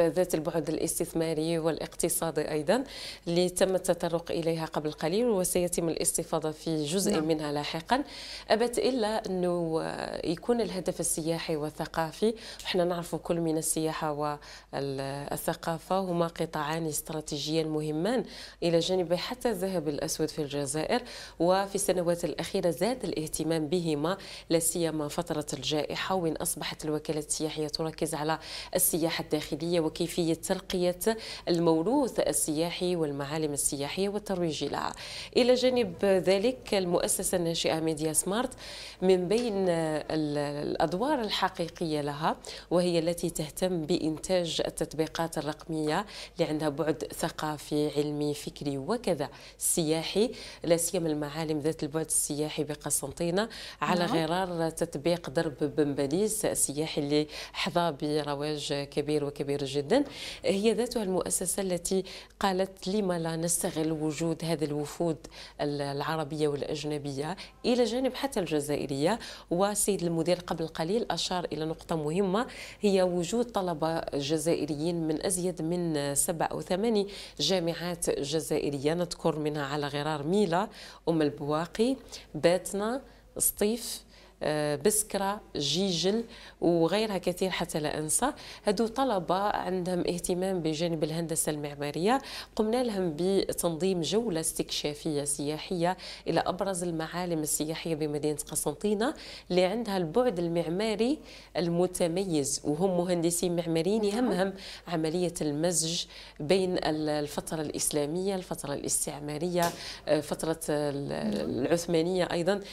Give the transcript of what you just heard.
ذات البعد الاستثماري والاقتصادي أيضا اللي تم التطرق إليها قبل قليل وسيتم الاستفاضة في جزء نعم. منها لاحقا أبت إلا أنه يكون الهدف السياحي والثقافي احنا نعرف كل من السياحة والثقافة هما قطاعان استراتيجيان مهمان إلى جانب حتى الذهب الأسود في الجزائر وفي السنوات الأخيرة زاد الاهتمام بهما لا سيما فترة الجائحة وين أصبحت الوكالات السياحية تركز على السياحة الداخلية وكيفية تلقية الموروث السياحي والمعالم السياحية والترويج لها إلى جانب ذلك المؤسسة الناشئة ميديا سمارت من بين الأدوار الحقيقية لها وهي التي تهتم بإنتاج التطبيقات الرقمية اللي عندها بعد ثقافي علمي فكري وكذا سياحي لا سيما المعالم ذات البعد السياحي بقسنطينة على نعم. غرار تطبيق درب بنبليس السياحي اللي حظى برواج كبير وكبير جدا جدا هي ذاتها المؤسسة التي قالت لما لا نستغل وجود هذا الوفود العربية والأجنبية إلى جانب حتى الجزائرية والسيد المدير قبل قليل أشار إلى نقطة مهمة هي وجود طلبة جزائريين من أزيد من سبع أو ثماني جامعات جزائرية نذكر منها على غرار ميلا أم البواقي باتنا سطيف آه، بسكرة جيجل وغيرها كثير حتى لا أنسى هدو طلبة عندهم اهتمام بجانب الهندسة المعمارية قمنا لهم بتنظيم جولة استكشافية سياحية إلى أبرز المعالم السياحية بمدينة قسنطينة اللي عندها البعد المعماري المتميز وهم مهندسين معماريين نعم. يهمهم عملية المزج بين الفترة الإسلامية الفترة الاستعمارية آه، فترة نعم. العثمانية أيضا